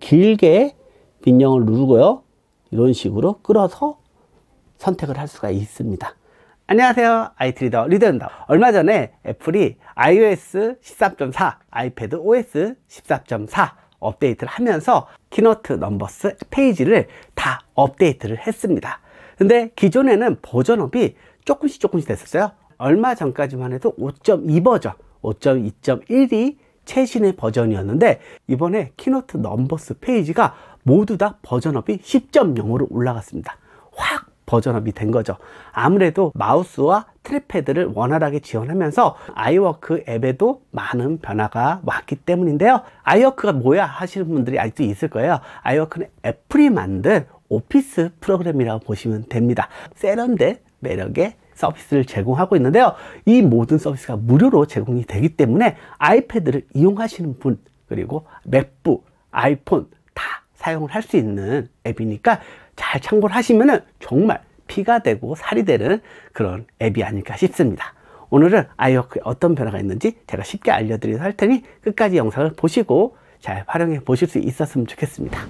길게 빈영을 누르고요. 이런 식으로 끌어서 선택을 할 수가 있습니다. 안녕하세요. 아이트리더 리더입니다. 얼마 전에 애플이 iOS 13.4, 아이패드 OS 14.4 업데이트를 하면서 키노트 넘버스 페이지를 다 업데이트를 했습니다. 근데 기존에는 버전업이 조금씩 조금씩 됐었어요. 얼마 전까지만 해도 5.2 버전, 5.2.1이 최신의 버전이었는데 이번에 키노트 넘버스 페이지가 모두 다 버전업이 10.0으로 올라갔습니다. 확 버전업이 된 거죠. 아무래도 마우스와 트래패드를 원활하게 지원하면서 아이워크 앱에도 많은 변화가 왔기 때문인데요. 아이워크가 뭐야 하시는 분들이 아직도 있을 거예요. 아이워크는 애플이 만든 오피스 프로그램이라고 보시면 됩니다. 세련된 매력의 서비스를 제공하고 있는데요. 이 모든 서비스가 무료로 제공이 되기 때문에 아이패드를 이용하시는 분 그리고 맥북, 아이폰 다 사용을 할 수 있는 앱이니까 잘 참고를 하시면은 정말 피가 되고 살이 되는 그런 앱이 아닐까 싶습니다. 오늘은 아이워크에 어떤 변화가 있는지 제가 쉽게 알려드리도록 할 테니 끝까지 영상을 보시고 잘 활용해 보실 수 있었으면 좋겠습니다.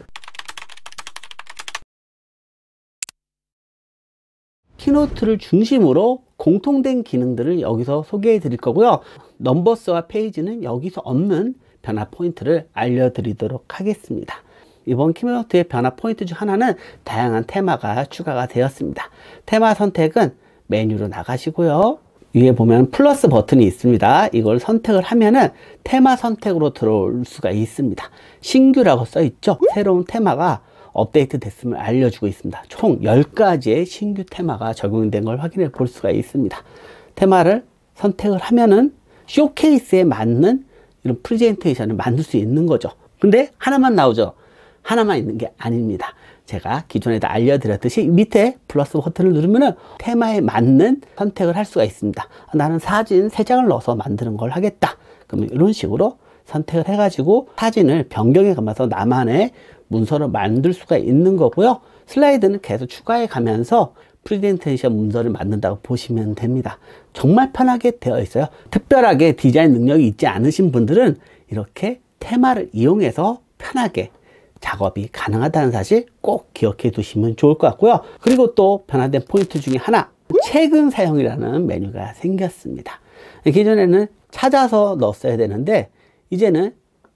키노트를 중심으로 공통된 기능들을 여기서 소개해 드릴 거고요. 넘버스와 페이지는 여기서 없는 변화 포인트를 알려드리도록 하겠습니다. 이번 키노트의 변화 포인트 중 하나는 다양한 테마가 추가가 되었습니다. 테마 선택은 메뉴로 나가시고요. 위에 보면 플러스 버튼이 있습니다. 이걸 선택을 하면은 테마 선택으로 들어올 수가 있습니다. 신규라고 써 있죠. 새로운 테마가 업데이트 됐음을 알려주고 있습니다. 총 10가지의 신규 테마가 적용된 걸 확인해 볼 수가 있습니다. 테마를 선택을 하면은 쇼케이스에 맞는 이런 프레젠테이션을 만들 수 있는 거죠. 근데 하나만 나오죠. 하나만 있는 게 아닙니다. 제가 기존에도 알려드렸듯이 밑에 플러스 버튼을 누르면 테마에 맞는 선택을 할 수가 있습니다. 나는 사진 세장을 넣어서 만드는 걸 하겠다. 그러면 이런 식으로 선택을 해가지고 사진을 변경해 가면서 나만의 문서를 만들 수가 있는 거고요. 슬라이드는 계속 추가해 가면서 프리젠테이션 문서를 만든다고 보시면 됩니다. 정말 편하게 되어 있어요. 특별하게 디자인 능력이 있지 않으신 분들은 이렇게 테마를 이용해서 편하게 작업이 가능하다는 사실 꼭 기억해 두시면 좋을 것 같고요. 그리고 또 변화된 포인트 중에 하나 최근 사용이라는 메뉴가 생겼습니다. 기존에는 찾아서 넣었어야 되는데 이제는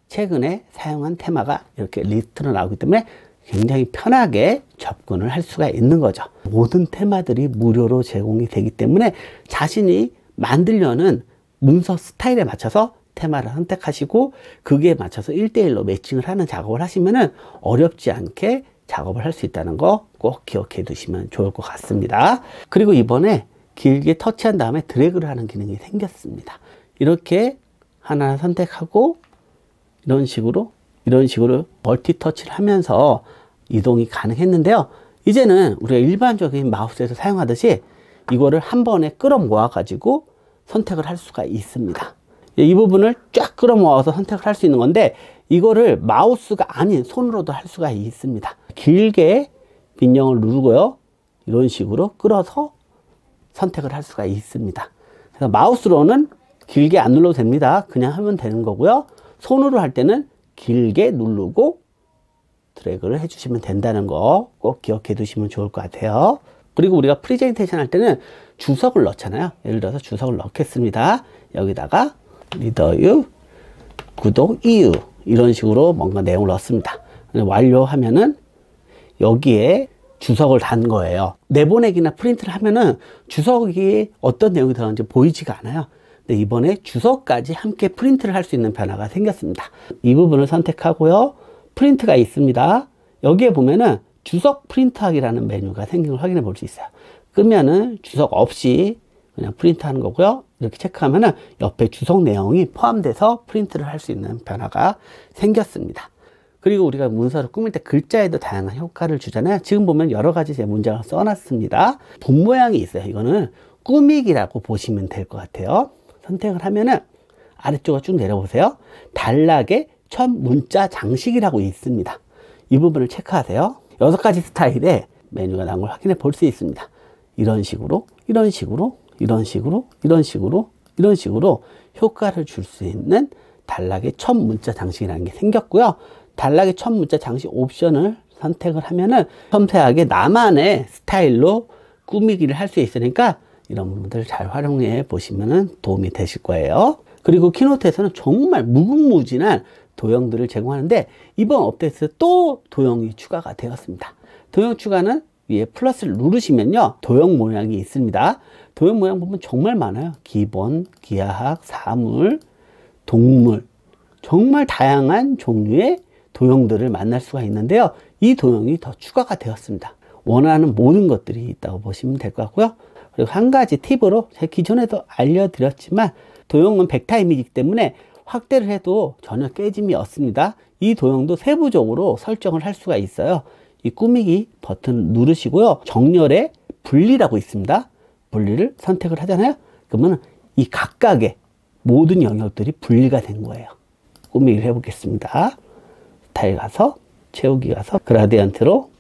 최근에 사용한 테마가 이렇게 리스트로 나오기 때문에 굉장히 편하게 접근을 할 수가 있는 거죠. 모든 테마들이 무료로 제공이 되기 때문에 자신이 만들려는 문서 스타일에 맞춰서 테마를 선택하시고 그에 맞춰서 일대일로 매칭을 하는 작업을 하시면은 어렵지 않게 작업을 할 수 있다는 거 꼭 기억해 두시면 좋을 것 같습니다. 그리고 이번에 길게 터치한 다음에 드래그를 하는 기능이 생겼습니다. 이렇게 하나 선택하고 이런 식으로 이런 식으로 멀티터치를 하면서 이동이 가능했는데요. 이제는 우리가 일반적인 마우스에서 사용하듯이 이거를 한 번에 끌어모아 가지고 선택을 할 수가 있습니다. 예, 이 부분을 쫙 끌어모아서 선택을 할 수 있는 건데 이거를 마우스가 아닌 손으로도 할 수가 있습니다. 길게 빈형을 누르고요. 이런 식으로 끌어서 선택을 할 수가 있습니다. 그래서 마우스로는 길게 안 눌러도 됩니다. 그냥 하면 되는 거고요. 손으로 할 때는 길게 누르고 드래그를 해주시면 된다는 거 꼭 기억해 두시면 좋을 것 같아요. 그리고 우리가 프리젠테이션 할 때는 주석을 넣잖아요. 예를 들어서 주석을 넣겠습니다. 여기다가 리더유, 구독 이유 이런 식으로 뭔가 내용을 넣습니다. 완료하면은 여기에 주석을 단 거예요. 내보내기나 프린트를 하면은 주석이 어떤 내용이 들어가는지 보이지가 않아요. 네, 이번에 주소까지 함께 프린트를 할 수 있는 변화가 생겼습니다. 이 부분을 선택하고요. 프린트가 있습니다. 여기에 보면은 주석 프린트하기라는 메뉴가 생긴 걸 확인해 볼 수 있어요. 끄면은 주석 없이 그냥 프린트하는 거고요. 이렇게 체크하면은 옆에 주석 내용이 포함돼서 프린트를 할 수 있는 변화가 생겼습니다. 그리고 우리가 문서를 꾸밀 때 글자에도 다양한 효과를 주잖아요. 지금 보면 여러 가지 제 문장을 써놨습니다. 본 모양이 있어요. 이거는 꾸미기라고 보시면 될 것 같아요. 선택을 하면은 아래쪽으로 쭉 내려보세요. 단락에 첫 문자 장식이라고 있습니다. 이 부분을 체크하세요. 여섯 가지 스타일의 메뉴가 나온 걸 확인해 볼 수 있습니다. 이런 식으로, 이런 식으로, 이런 식으로, 이런 식으로, 이런 식으로 효과를 줄 수 있는 단락의 첫 문자 장식이라는 게 생겼고요. 단락의 첫 문자 장식 옵션을 선택을 하면은 섬세하게 나만의 스타일로 꾸미기를 할 수 있으니까 이런 부분들 잘 활용해 보시면 도움이 되실 거예요. 그리고 키노트에서는 정말 무궁무진한 도형들을 제공하는데 이번 업데이트에서 또 도형이 추가가 되었습니다. 도형 추가는 위에 플러스를 누르시면요. 도형 모양이 있습니다. 도형 모양 보면 정말 많아요. 기본, 기하학, 사물, 동물 정말 다양한 종류의 도형들을 만날 수가 있는데요. 이 도형이 더 추가가 되었습니다. 원하는 모든 것들이 있다고 보시면 될 것 같고요. 그리고 한 가지 팁으로 제가 기존에도 알려드렸지만 도형은 백타임이기 이 때문에 확대를 해도 전혀 깨짐이 없습니다. 이 도형도 세부적으로 설정을 할 수가 있어요. 이 꾸미기 버튼 누르시고요. 정렬에 분리라고 있습니다. 분리를 선택을 하잖아요. 그러면 이 각각의 모든 영역들이 분리가 된 거예요. 꾸미기를 해보겠습니다. 스타일 가서 채우기 가서 그라디언트로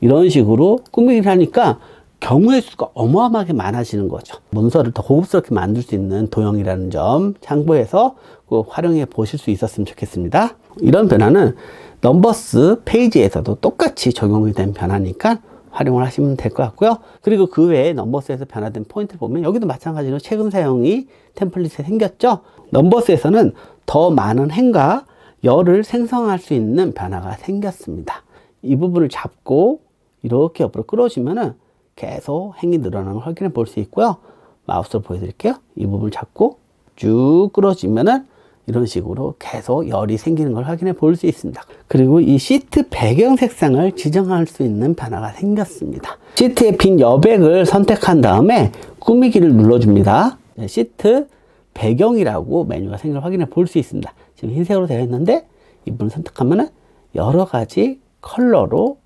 이런 식으로 꾸미기를 하니까 경우의 수가 어마어마하게 많아지는 거죠. 문서를 더 고급스럽게 만들 수 있는 도형이라는 점 참고해서 꼭 그 활용해 보실 수 있었으면 좋겠습니다. 이런 변화는 넘버스 페이지에서도 똑같이 적용이 된 변화니까 활용을 하시면 될 것 같고요. 그리고 그 외에 넘버스에서 변화된 포인트 보면 여기도 마찬가지로 최근 사용이 템플릿에 생겼죠. 넘버스에서는 더 많은 행과 열을 생성할 수 있는 변화가 생겼습니다. 이 부분을 잡고 이렇게 옆으로 끌어주면은 계속 행이 늘어나는 걸 확인해 볼 수 있고요. 마우스로 보여드릴게요. 이 부분을 잡고 쭉 끌어주면은 이런 식으로 계속 열이 생기는 걸 확인해 볼 수 있습니다. 그리고 이 시트 배경 색상을 지정할 수 있는 변화가 생겼습니다. 시트의 빈 여백을 선택한 다음에 꾸미기를 눌러줍니다. 네, 시트 배경이라고 메뉴가 생길 확인해 볼 수 있습니다. 지금 흰색으로 되어 있는데 이 부분 을 선택하면 여러 가지 컬러로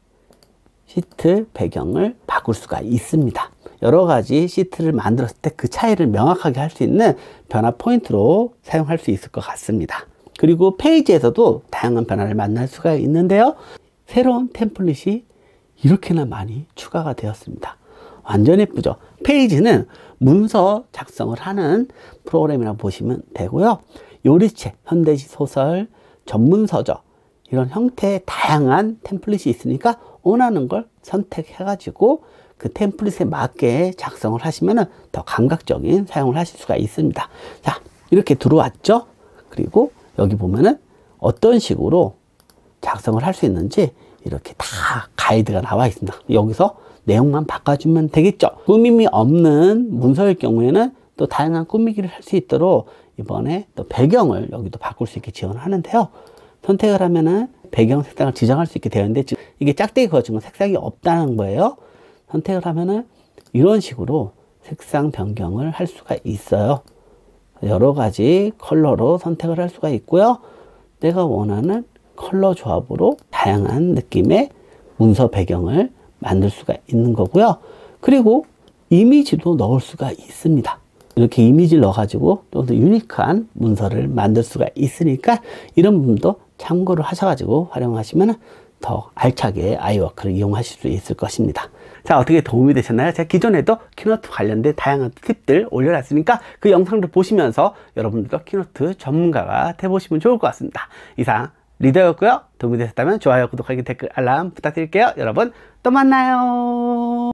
시트 배경을 바꿀 수가 있습니다. 여러 가지 시트를 만들었을 때 그 차이를 명확하게 할 수 있는 변화 포인트로 사용할 수 있을 것 같습니다. 그리고 페이지에서도 다양한 변화를 만날 수가 있는데요. 새로운 템플릿이 이렇게나 많이 추가가 되었습니다. 완전 예쁘죠? 페이지는 문서 작성을 하는 프로그램이라고 보시면 되고요. 요리책, 현대시 소설, 전문서적 이런 형태의 다양한 템플릿이 있으니까 원하는 걸 선택해가지고 그 템플릿에 맞게 작성을 하시면 더 감각적인 사용을 하실 수가 있습니다. 자, 이렇게 들어왔죠? 그리고 여기 보면은 어떤 식으로 작성을 할 수 있는지 이렇게 다 가이드가 나와 있습니다. 여기서 내용만 바꿔주면 되겠죠. 꾸밈이 없는 문서일 경우에는 또 다양한 꾸미기를 할 수 있도록 이번에 또 배경을 여기도 바꿀 수 있게 지원하는데요. 선택을 하면은 배경 색상을 지정할 수 있게 되는데 이게 짝대기 그어준 건 색상이 없다는 거예요. 선택을 하면은 이런 식으로 색상 변경을 할 수가 있어요. 여러 가지 컬러로 선택을 할 수가 있고요. 내가 원하는 컬러 조합으로 다양한 느낌의 문서 배경을 만들 수가 있는 거고요. 그리고 이미지도 넣을 수가 있습니다. 이렇게 이미지를 넣어가지고 좀 더 유니크한 문서를 만들 수가 있으니까 이런 부분도 참고를 하셔가지고 활용하시면 더 알차게 아이워크를 이용하실 수 있을 것입니다. 자 어떻게 도움이 되셨나요? 제가 기존에도 키노트 관련된 다양한 팁들 올려놨으니까 그영상도 보시면서 여러분들도 키노트 전문가가 돼보시면 좋을 것 같습니다. 이상 리더였고요. 도움이 되셨다면 좋아요, 구독하기, 댓글, 알람 부탁드릴게요. 여러분 또 만나요.